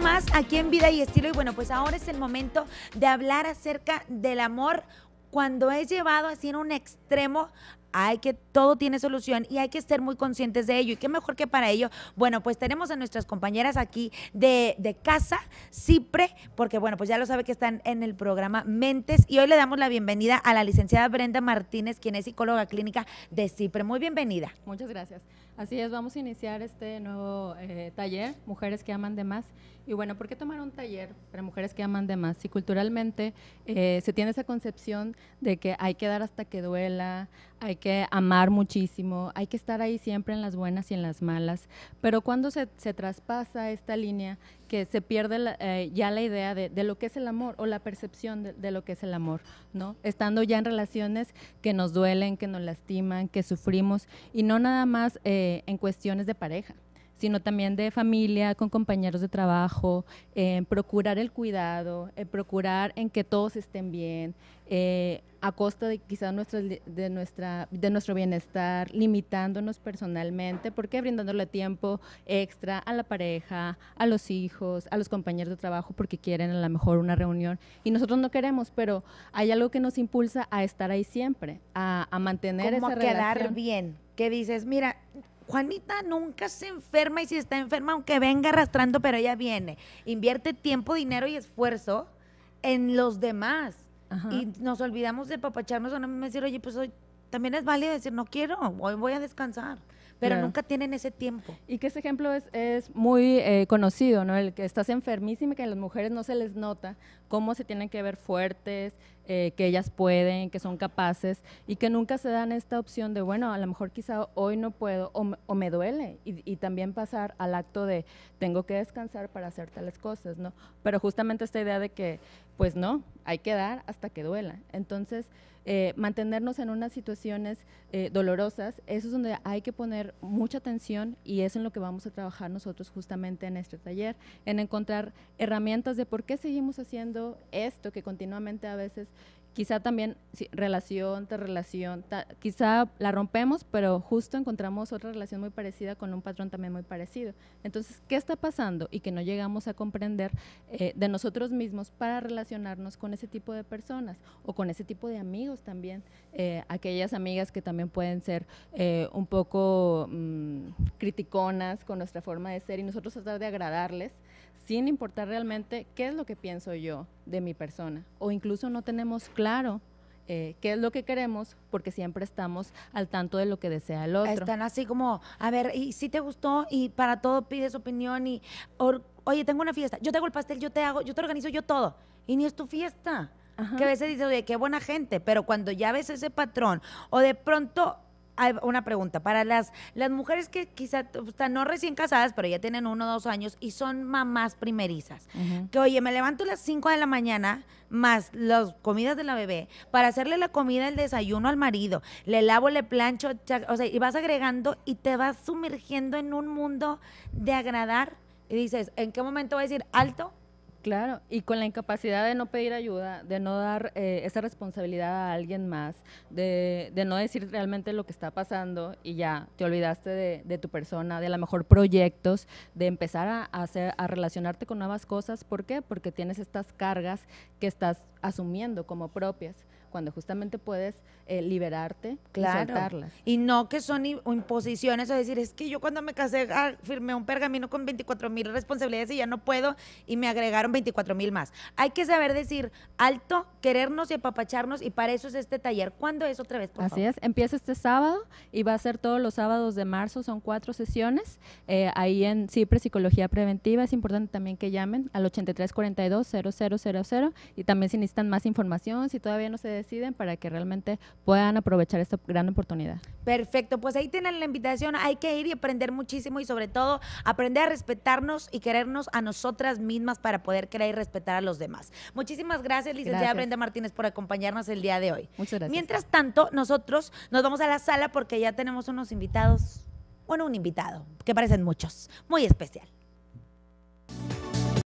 más aquí en Vida y Estilo. Y bueno, pues ahora es el momento de hablar acerca del amor cuando es llevado así en un extremo hay que, todo tiene solución y hay que ser muy conscientes de ello. Y qué mejor que para ello, bueno, pues tenemos a nuestras compañeras aquí de, casa, Cipre, porque bueno, pues ya lo sabe que están en el programa Mentes y hoy le damos la bienvenida a la licenciada Brenda Martínez, quien es psicóloga clínica de Cipre. Muy bienvenida. Muchas gracias. Así es, vamos a iniciar este nuevo eh, taller, Mujeres que aman de más. Y bueno, ¿por qué tomar un taller para mujeres que aman de más? Si culturalmente eh, se tiene esa concepción de que hay que dar hasta que duela, hay que amar muchísimo, hay que estar ahí siempre en las buenas y en las malas, pero cuando se, traspasa esta línea, que se pierde eh, ya la idea de, lo que es el amor o la percepción de, lo que es el amor, ¿no? Estando ya en relaciones que nos duelen, que nos lastiman, que sufrimos, y no nada más eh, en cuestiones de pareja sino también de familia, con compañeros de trabajo, en eh, procurar el cuidado, en procurar en que todos estén bien, a costa de quizás de, nuestra, de nuestro bienestar, limitándonos personalmente, porque brindándole tiempo extra a la pareja, a los hijos, a los compañeros de trabajo, porque quieren a lo mejor una reunión y nosotros no queremos, pero hay algo que nos impulsa a estar ahí siempre, a, a mantener Como a quedar bien, que dices, mira, Juanita nunca se enferma y si está enferma, aunque venga arrastrando, pero ella viene. Invierte tiempo, dinero y esfuerzo en los demás y nos olvidamos de papacharnos. no me decir, oye, pues hoy también es válido decir, no quiero, hoy voy a descansar pero nunca tienen ese tiempo. Y que ese ejemplo es, es muy eh, conocido, ¿no? El que estás enfermísima y que a las mujeres no se les nota cómo se tienen que ver fuertes, eh, que ellas pueden, que son capaces y que nunca se dan esta opción de, bueno, a lo mejor quizá hoy no puedo o, me duele y, y, también pasar al acto de tengo que descansar para hacer tales cosas, ¿no? Pero justamente esta idea de que, pues no, hay que dar hasta que duela. Entonces, eh, mantenernos en unas situaciones eh, dolorosas, eso es donde hay que poner mucha atención y es en lo que vamos a trabajar nosotros justamente en este taller, en encontrar herramientas de por qué seguimos haciendo esto que continuamente a veces quizá también relación tras relación, quizá la rompemos, pero justo encontramos otra relación muy parecida con un patrón también muy parecido. Entonces, ¿qué está pasando y que no llegamos a comprender eh, de nosotros mismos para relacionarnos con ese tipo de personas o con ese tipo de amigos también? Eh, aquellas amigas que también pueden ser eh, un poco mm, criticonas con nuestra forma de ser y nosotros tratar de agradarles sin importar realmente qué es lo que pienso yo de mi persona o incluso no tenemos claro eh, qué es lo que queremos, porque siempre estamos al tanto de lo que desea el otro. Están así como, a ver, y si te gustó, y para todo pides opinión, y oye, tengo una fiesta, yo te hago el pastel, yo te hago, yo te organizo yo todo, y ni es tu fiesta. Que a veces dices, oye, qué buena gente, pero cuando ya ves ese patrón, o de pronto una pregunta, para las, las mujeres que quizá están no recién casadas, pero ya tienen uno o dos años y son mamás primerizas, que oye, me levanto a las 5 de la mañana más las comidas de la bebé para hacerle la comida, el desayuno al marido, le lavo, le plancho, o sea, y vas agregando y te vas sumergiendo en un mundo de agradar y dices, ¿en qué momento voy a decir alto? Claro, y con la incapacidad de no pedir ayuda, de no dar eh, esa responsabilidad a alguien más, de, de, no decir realmente lo que está pasando y ya te olvidaste de, de tu persona, de a lo mejor proyectos, de empezar a, hacer, a relacionarte con nuevas cosas. ¿Por qué? Porque tienes estas cargas que estás asumiendo como propias cuando justamente puedes eh, liberarte claro. y no que son imposiciones o decir, es que yo cuando me casé ah, firmé un pergamino con 24 mil responsabilidades y ya no puedo y me agregaron 24 mil más. Hay que saber decir alto, querernos y apapacharnos y para eso es este taller. ¿Cuándo es otra vez? Así es, empieza este sábado y va a ser todos los sábados de marzo, son cuatro sesiones. Eh, ahí en CIPRE Psicología Preventiva es importante también que llamen al 8342 0000 y también si necesitan más información, si todavía no se deciden para que realmente puedan aprovechar esta gran oportunidad. Perfecto, pues ahí tienen la invitación, hay que ir y aprender muchísimo y sobre todo aprender a respetarnos y querernos a nosotras mismas para poder creer y respetar a los demás. Muchísimas gracias, licenciada Brenda Martínez, por acompañarnos el día de hoy. Muchas gracias. Mientras tanto, nosotros nos vamos a la sala porque ya tenemos unos invitados, bueno, un invitado, que parecen muchos, muy especial.